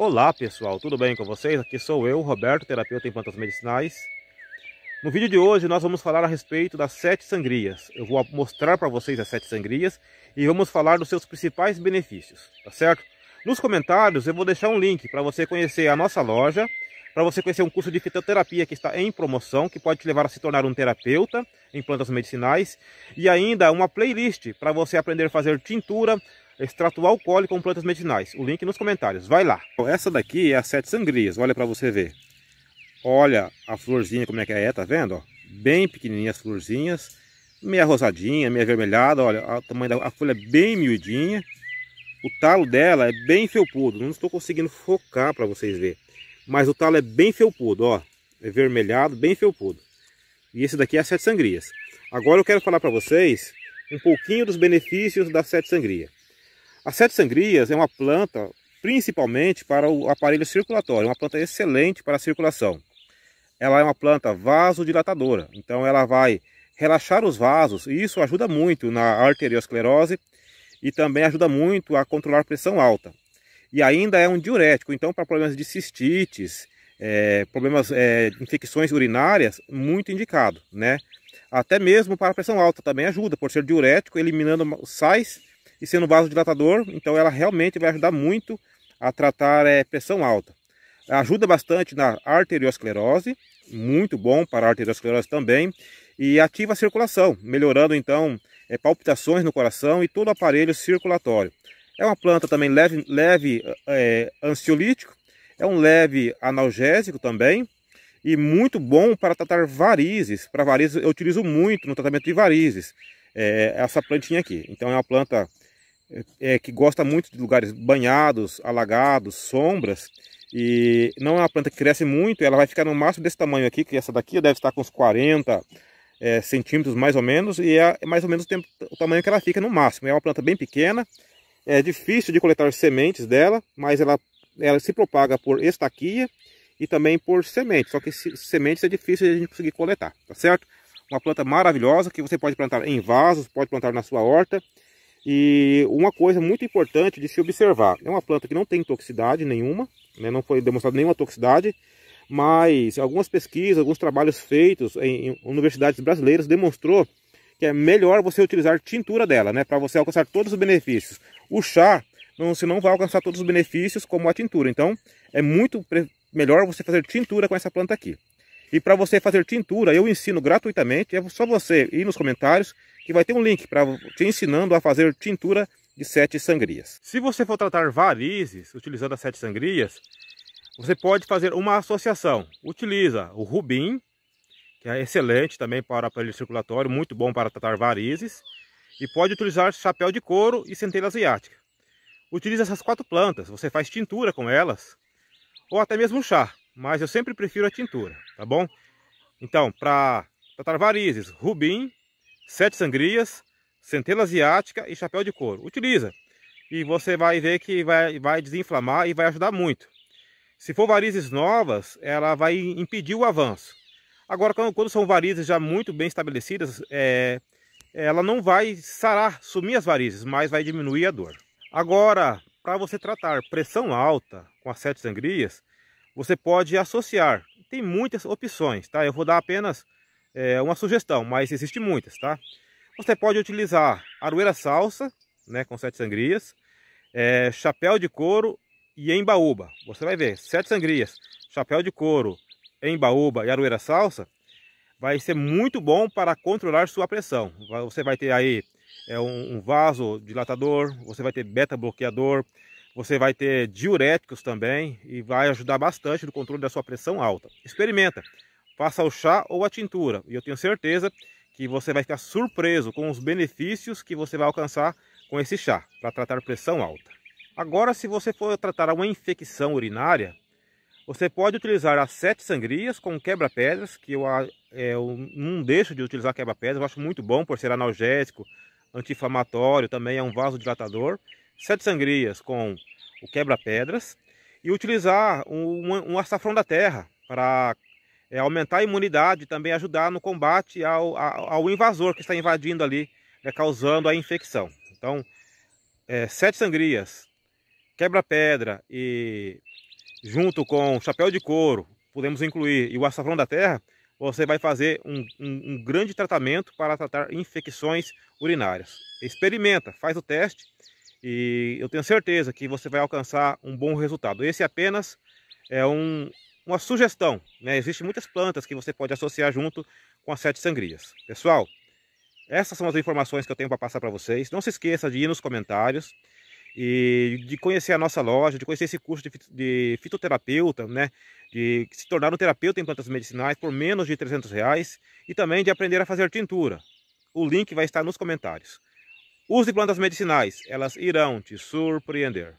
Olá pessoal, tudo bem com vocês? Aqui sou eu, Roberto, terapeuta em plantas medicinais. No vídeo de hoje nós vamos falar a respeito das sete sangrias. Eu vou mostrar para vocês as sete sangrias e vamos falar dos seus principais benefícios, tá certo? Nos comentários eu vou deixar um link para você conhecer a nossa loja, para você conhecer um curso de fitoterapia que está em promoção, que pode te levar a se tornar um terapeuta em plantas medicinais, e ainda uma playlist para você aprender a fazer tintura, extrato alcoólico com plantas medicinais. O link nos comentários, vai lá. Essa daqui é a sete sangrias, olha para você ver. Olha a florzinha como é que é, tá vendo? Ó? Bem pequenininhas as florzinhas, meia rosadinha, meia avermelhada, olha, a tamanho da a folha é bem miudinha. O talo dela é bem felpudo, não estou conseguindo focar para vocês verem. Mas o talo é bem felpudo, ó, é vermelhado, bem felpudo. E esse daqui é a sete sangrias. Agora eu quero falar para vocês um pouquinho dos benefícios da sete sangria. A sete sangrias é uma planta principalmente para o aparelho circulatório, uma planta excelente para a circulação. Ela é uma planta vasodilatadora, então ela vai relaxar os vasos e isso ajuda muito na arteriosclerose e também ajuda muito a controlar a pressão alta. E ainda é um diurético, então para problemas de cistites, é, problemas é, infecções urinárias, muito indicado, né? Até mesmo para a pressão alta também ajuda, por ser diurético, eliminando sais e sendo vasodilatador, então ela realmente vai ajudar muito a tratar é, pressão alta. Ajuda bastante na arteriosclerose, muito bom para a arteriosclerose também, e ativa a circulação, melhorando então é, palpitações no coração e todo o aparelho circulatório. É uma planta também leve, leve é, ansiolítico, é um leve analgésico também, e muito bom para tratar varizes. Para varizes eu utilizo muito no tratamento de varizes, é, essa plantinha aqui. Então é uma planta é, que gosta muito de lugares banhados, alagados, sombras. E não é uma planta que cresce muito, ela vai ficar no máximo desse tamanho aqui, que essa daqui deve estar com uns 40 é, centímetros mais ou menos, e é, é mais ou menos o, tempo, o, tamanho que ela fica no máximo. É uma planta bem pequena, é difícil de coletar sementes dela, mas ela, ela se propaga por estaquia e também por sementes. Só que sementes é difícil de a gente conseguir coletar, tá certo? Uma planta maravilhosa que você pode plantar em vasos, pode plantar na sua horta e uma coisa muito importante de se observar, é uma planta que não tem toxicidade nenhuma, né? não foi demonstrada nenhuma toxicidade, mas algumas pesquisas, alguns trabalhos feitos em universidades brasileiras demonstrou que é melhor você utilizar tintura dela, né, para você alcançar todos os benefícios. O chá não, você não vai alcançar todos os benefícios como a tintura, então é muito melhor você fazer tintura com essa planta aqui. E para você fazer tintura, eu ensino gratuitamente, é só você ir nos comentários que vai ter um link para te ensinando a fazer tintura de sete sangrias. Se você for tratar varizes utilizando as sete sangrias, você pode fazer uma associação. Utiliza o rubim, que é excelente também para aparelho circulatório, muito bom para tratar varizes. E pode utilizar chapéu de couro e centelha asiática. Utiliza essas quatro plantas, você faz tintura com elas, ou até mesmo chá, mas eu sempre prefiro a tintura, tá bom? Então, para tratar varizes, rubim, sete sangrias, centela asiática e chapéu de couro. Utiliza e você vai ver que vai, vai desinflamar e vai ajudar muito. Se for varizes novas, ela vai impedir o avanço. Agora, quando, quando são varizes já muito bem estabelecidas, é, ela não vai sarar, sumir as varizes, mas vai diminuir a dor. Agora, para você tratar pressão alta com as sete sangrias, você pode associar. Tem muitas opções, tá? Eu vou dar apenas é uma sugestão, mas existe muitas, tá? Você pode utilizar aroeira salsa, né, com sete sangrias, é, chapéu de couro e embaúba. Você vai ver, sete sangrias, chapéu de couro, embaúba e aroeira salsa, vai ser muito bom para controlar sua pressão. Você vai ter aí é, um, um vaso dilatador, você vai ter beta bloqueador, você vai ter diuréticos também e vai ajudar bastante no controle da sua pressão alta. Experimenta! faça o chá ou a tintura. E eu tenho certeza que você vai ficar surpreso com os benefícios que você vai alcançar com esse chá para tratar pressão alta. Agora, se você for tratar uma infecção urinária, você pode utilizar as sete sangrias com quebra-pedras, que eu, é, eu, não deixo de utilizar quebra-pedras, eu acho muito bom por ser analgésico, anti-inflamatório, também é um vasodilatador. Sete sangrias com o quebra-pedras e utilizar um, um açafrão da terra para é, aumentar a imunidade, também ajudar no combate ao, ao invasor que está invadindo ali, né, causando a infecção. Então, é, sete sangrias, quebra-pedra e junto com chapéu de couro, podemos incluir, e o açafrão da terra, você vai fazer um, um, um grande tratamento para tratar infecções urinárias. Experimenta, faz o teste e eu tenho certeza que você vai alcançar um bom resultado. Esse apenas é um uma sugestão. Né? Existem muitas plantas que você pode associar junto com as sete sangrias. Pessoal, essas são as informações que eu tenho para passar para vocês. Não se esqueça de ir nos comentários e de conhecer a nossa loja, de conhecer esse curso de fitoterapeuta, né? de se tornar um terapeuta em plantas medicinais por menos de 300 reais e também de aprender a fazer tintura. O link vai estar nos comentários. Use plantas medicinais, elas irão te surpreender.